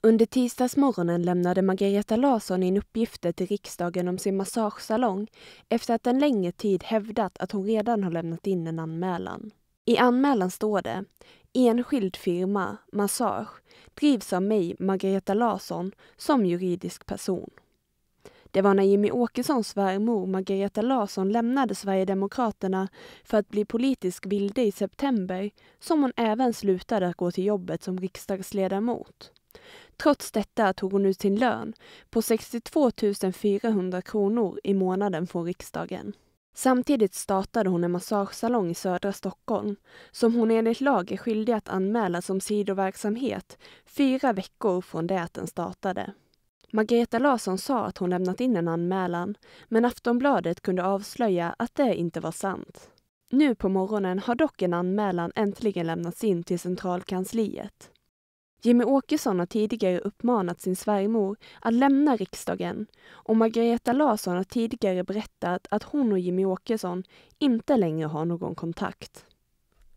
Under tisdagsmorgonen lämnade Margareta Larsson in uppgifter till riksdagen om sin massagesalong efter att en längre tid hävdat att hon redan har lämnat in en anmälan. I anmälan står det Enskild firma, Massage, drivs av mig, Margareta Larsson, som juridisk person. Det var när Jimmy Åkessons svärmor Margareta Larsson lämnade Sverigedemokraterna för att bli politisk vilde i september som hon även slutade att gå till jobbet som riksdagsledamot. Trots detta tog hon ut sin lön på 62 400 kronor i månaden från riksdagen. Samtidigt startade hon en massagesalong i södra Stockholm som hon enligt lag är skyldig att anmäla som sidoverksamhet fyra veckor från det att den startade. Margareta Larsson sa att hon lämnat in en anmälan men Aftonbladet kunde avslöja att det inte var sant. Nu på morgonen har dock en anmälan äntligen lämnats in till centralkansliet. Jimmy Åkesson har tidigare uppmanat sin svärmor att lämna riksdagen och Margareta Larsson har tidigare berättat att hon och Jimmy Åkesson inte längre har någon kontakt.